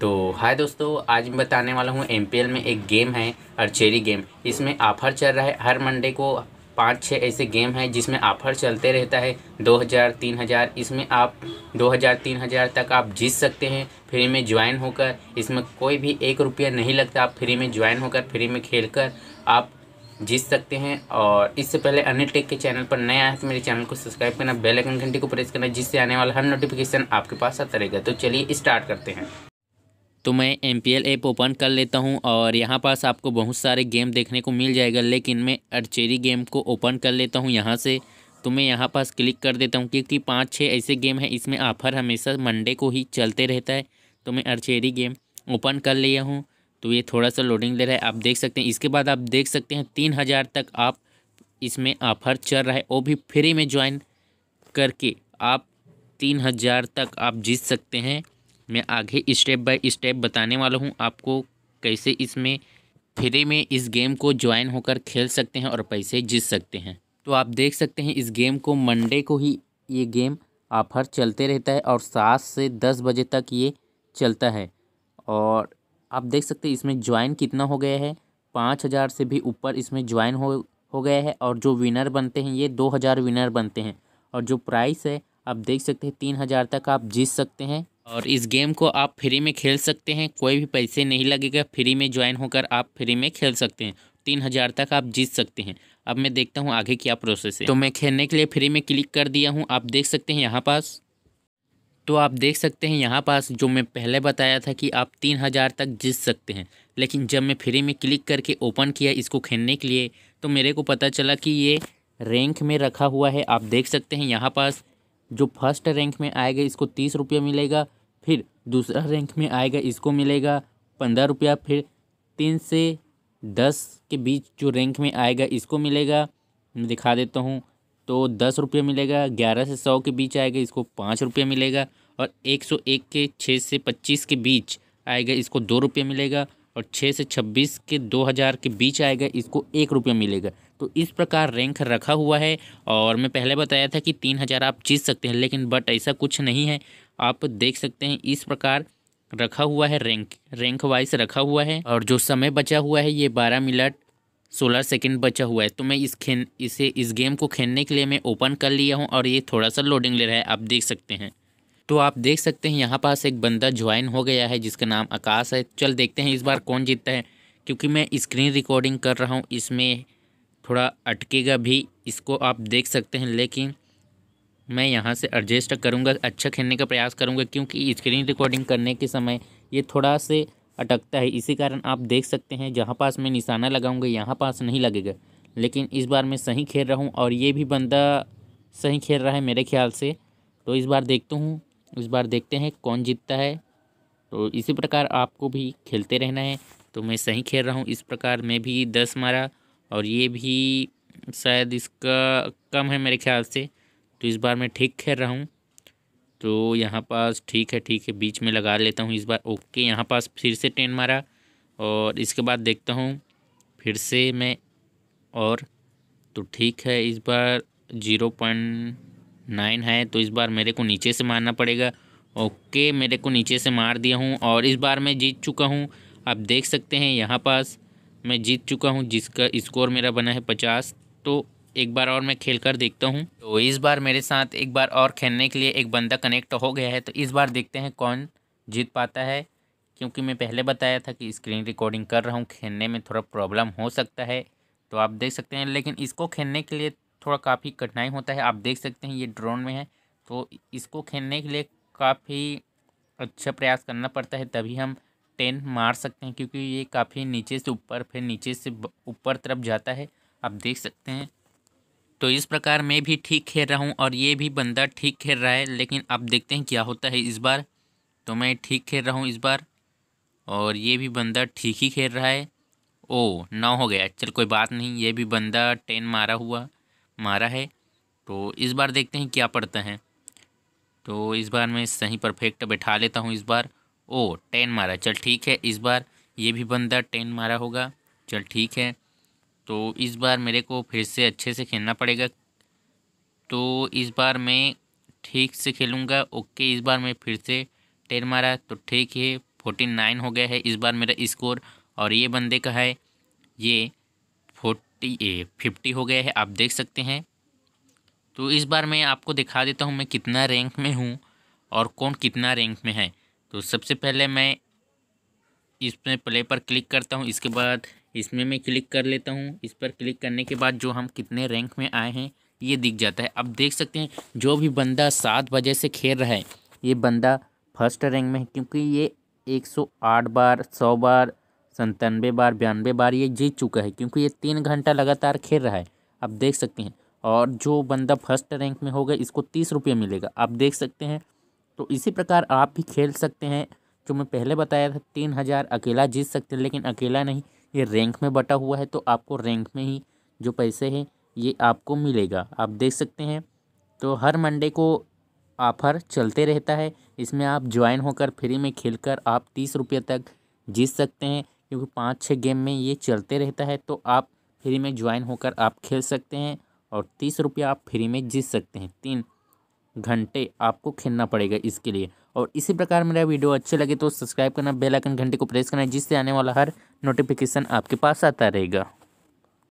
तो हाय दोस्तों आज मैं बताने वाला हूँ एम में एक गेम है अर्चेरी गेम इसमें ऑफर चल रहा है हर मंडे को पाँच छः ऐसे गेम हैं जिसमें ऑफर चलते रहता है दो हज़ार तीन हज़ार इसमें आप दो हज़ार तीन हज़ार तक आप जीत सकते हैं फ्री में ज्वाइन होकर इसमें कोई भी एक रुपया नहीं लगता आप फ्री में ज्वाइन होकर फ्री में खेल कर आप जीत सकते हैं और इससे पहले अनिल टेक के चैनल पर नया आए तो मेरे चैनल को सब्सक्राइब करना बेल आइकन घंटी को प्रेस करना जिससे आने वाला हर नोटिफिकेशन आपके पास आता रहेगा तो चलिए स्टार्ट करते हैं तो मैं एम पी ऐप ओपन कर लेता हूँ और यहाँ पास आपको बहुत सारे गेम देखने को मिल जाएगा लेकिन मैं अर्चेरी गेम को ओपन कर लेता हूँ यहाँ से तो मैं यहाँ पास क्लिक कर देता हूँ क्योंकि पाँच छः ऐसे गेम हैं इसमें ऑफ़र हमेशा मंडे को ही चलते रहता है तो मैं अर्चेरी गेम ओपन कर लिया हूँ तो ये थोड़ा सा लोडिंग ले रहा है आप देख सकते हैं इसके बाद आप देख सकते हैं तीन हज़ार तक आप इसमें ऑफ़र चल रहा है वो भी फ्री में ज्वाइन करके आप तीन हज़ार तक आप जीत सकते हैं मैं आगे स्टेप बाय स्टेप बताने वाला हूँ आपको कैसे इसमें फ्री में इस गेम को ज्वाइन होकर खेल सकते हैं और पैसे जीत सकते हैं तो आप देख सकते हैं इस गेम को मंडे को ही ये गेम ऑफर चलते रहता है और सात से दस बजे तक ये चलता है और आप देख सकते हैं इसमें ज्वाइन कितना हो गया है पाँच हज़ार से भी ऊपर इसमें ज्वाइन हो हो गया है और जो विनर बनते हैं ये दो हज़ार विनर बनते हैं और जो प्राइस है आप देख सकते हैं तीन हज़ार तक आप जीत सकते हैं और इस गेम को आप फ्री में खेल सकते हैं कोई भी पैसे नहीं लगेगा फ्री में ज्वाइन होकर आप फ्री में खेल सकते हैं तीन हज़ार तक आप जीत सकते हैं अब मैं देखता हूँ आगे क्या प्रोसेस है तो मैं खेलने के लिए फ्री में क्लिक कर दिया हूँ आप देख सकते हैं यहाँ पास तो आप देख सकते हैं यहाँ पास जो मैं पहले बताया था कि आप तीन हज़ार तक जीत सकते हैं लेकिन जब मैं फ्री में क्लिक करके ओपन किया इसको खेलने के लिए तो मेरे को पता चला कि ये रैंक में रखा हुआ है आप देख सकते हैं यहाँ पास जो फर्स्ट रैंक में आएगा इसको तीस रुपया मिलेगा फिर दूसरा रैंक में आएगा इसको मिलेगा पंद्रह रुपया फिर तीन से दस के बीच जो रैंक में आएगा इसको मिलेगा मैं दिखा देता हूँ तो दस रुपये मिलेगा ग्यारह से सौ के बीच आएगा इसको पाँच रुपये मिलेगा और एक सौ एक के छः से पच्चीस के बीच आएगा इसको दो रुपये मिलेगा और छः से छब्बीस के दो हज़ार के बीच आएगा इसको एक रुपया मिलेगा तो इस प्रकार रैंक रखा हुआ है और मैं पहले बताया था कि तीन हज़ार आप जीत सकते हैं लेकिन बट ऐसा कुछ नहीं है आप देख सकते हैं इस प्रकार रखा हुआ है रैंक रैंक वाइज रखा हुआ है और जो समय बचा हुआ है ये बारह मिनट सोलह सेकंड बचा हुआ है तो मैं इस खेल इसे इस गेम को खेलने के लिए मैं ओपन कर लिया हूँ और ये थोड़ा सा लोडिंग ले रहा है आप देख सकते हैं तो आप देख सकते हैं यहाँ पास एक बंदा ज्वाइन हो गया है जिसका नाम आकाश है चल देखते हैं इस बार कौन जीतता है क्योंकि मैं स्क्रीन रिकॉर्डिंग कर रहा हूँ इसमें थोड़ा अटकेगा भी इसको आप देख सकते हैं लेकिन मैं यहाँ से एडजस्ट करूँगा अच्छा खेलने का प्रयास करूँगा क्योंकि स्क्रीन रिकॉर्डिंग करने के समय ये थोड़ा से अटकता है इसी कारण आप देख सकते हैं जहाँ पास मैं निशाना लगाऊँगा यहाँ पास नहीं लगेगा लेकिन इस बार मैं सही खेल रहा हूँ और ये भी बंदा सही खेल रहा है मेरे ख्याल से तो इस बार देखता हूँ उस बार देखते हैं कौन जीतता है तो इसी प्रकार आपको भी खेलते रहना है तो मैं सही खेल रहा हूँ इस प्रकार मैं भी दस मारा और ये भी शायद इसका कम है मेरे ख्याल से तो इस बार मैं ठीक खेल रहा हूँ तो यहाँ पास ठीक है ठीक है बीच में लगा लेता हूँ इस बार ओके यहाँ पास फिर से टेन मारा और इसके बाद देखता हूँ फिर से मैं और तो ठीक है इस बार ज़ीरो पॉइंट नाइन है तो इस बार मेरे को नीचे से मारना पड़ेगा ओके मेरे को नीचे से मार दिया हूँ और इस बार मैं जीत चुका हूँ आप देख सकते हैं यहाँ पास मैं जीत चुका हूँ जिसका स्कोर मेरा बना है पचास तो एक बार और मैं खेल कर देखता हूँ तो इस बार मेरे साथ एक बार और खेलने के लिए एक बंदा कनेक्ट हो गया है तो इस बार देखते हैं कौन जीत पाता है क्योंकि मैं पहले बताया था कि स्क्रीन रिकॉर्डिंग कर रहा हूँ खेलने में थोड़ा प्रॉब्लम हो सकता है तो आप देख सकते हैं लेकिन इसको खेलने के लिए थोड़ा काफ़ी कठिनाई होता है आप देख सकते हैं ये ड्रोन में है तो इसको खेलने के लिए काफ़ी अच्छा प्रयास करना पड़ता है तभी हम टेन मार सकते हैं क्योंकि ये काफ़ी नीचे से ऊपर फिर नीचे से ऊपर तरफ जाता है आप देख सकते हैं तो इस प्रकार मैं भी ठीक खेल रहा हूँ और ये भी बंदा ठीक खेल रहा है लेकिन आप देखते हैं क्या होता है इस बार तो मैं ठीक खेल रहा हूँ इस बार और ये भी बंदा ठीक ही खेल रहा है ओ नौ हो गया चल कोई बात नहीं ये भी बंदा टेन मारा हुआ मारा है तो इस बार देखते हैं क्या पड़ता है तो इस बार मैं सही परफेक्ट बैठा लेता हूँ इस बार ओ टेन मारा चल ठीक है इस बार ये भी बंदा टेन मारा होगा चल ठीक है तो इस बार मेरे को फिर से अच्छे से खेलना पड़ेगा तो इस बार मैं ठीक से खेलूँगा ओके इस बार मैं फिर से टेन मारा तो ठीक है फोर्टी नाइन हो गया है इस बार मेरा स्कोर और ये बंदे का है ये फिफ्टी ए फिफ्टी हो गया है आप देख सकते हैं तो इस बार मैं आपको दिखा देता हूँ मैं कितना रैंक में हूँ और कौन कितना रैंक में है तो सबसे पहले मैं इसमें प्ले पर क्लिक करता हूँ इसके बाद इसमें मैं क्लिक कर लेता हूँ इस पर क्लिक करने के बाद जो हम कितने रैंक में आए हैं ये दिख जाता है अब देख सकते हैं जो भी बंदा सात बजे से खेल रहा है ये बंदा फर्स्ट रैंक में है क्योंकि ये एक सौ आठ बार सौ बार संतानवे बार बयानवे बार ये जीत चुका है क्योंकि ये तीन घंटा लगातार खेल रहा है आप देख सकते हैं और जो बंदा फर्स्ट रैंक में होगा इसको तीस रुपये मिलेगा आप देख सकते हैं तो इसी प्रकार आप भी खेल सकते हैं जो मैं पहले बताया था तीन हज़ार अकेला जीत सकते हैं लेकिन अकेला नहीं ये रैंक में बटा हुआ है तो आपको रैंक में ही जो पैसे हैं ये आपको मिलेगा आप देख सकते हैं तो हर मंडे को ऑफर चलते रहता है इसमें आप ज्वाइन होकर फ्री में खेल आप तीस रुपये तक जीत सकते हैं क्योंकि पाँच छः गेम में ये चलते रहता है तो आप फ्री में ज्वाइन होकर आप खेल सकते हैं और तीस रुपया आप फ्री में जीत सकते हैं तीन घंटे आपको खेलना पड़ेगा इसके लिए और इसी प्रकार मेरा वीडियो अच्छे लगे तो सब्सक्राइब करना बेल आइकन घंटे को प्रेस करना जिससे आने वाला हर नोटिफिकेशन आपके पास आता रहेगा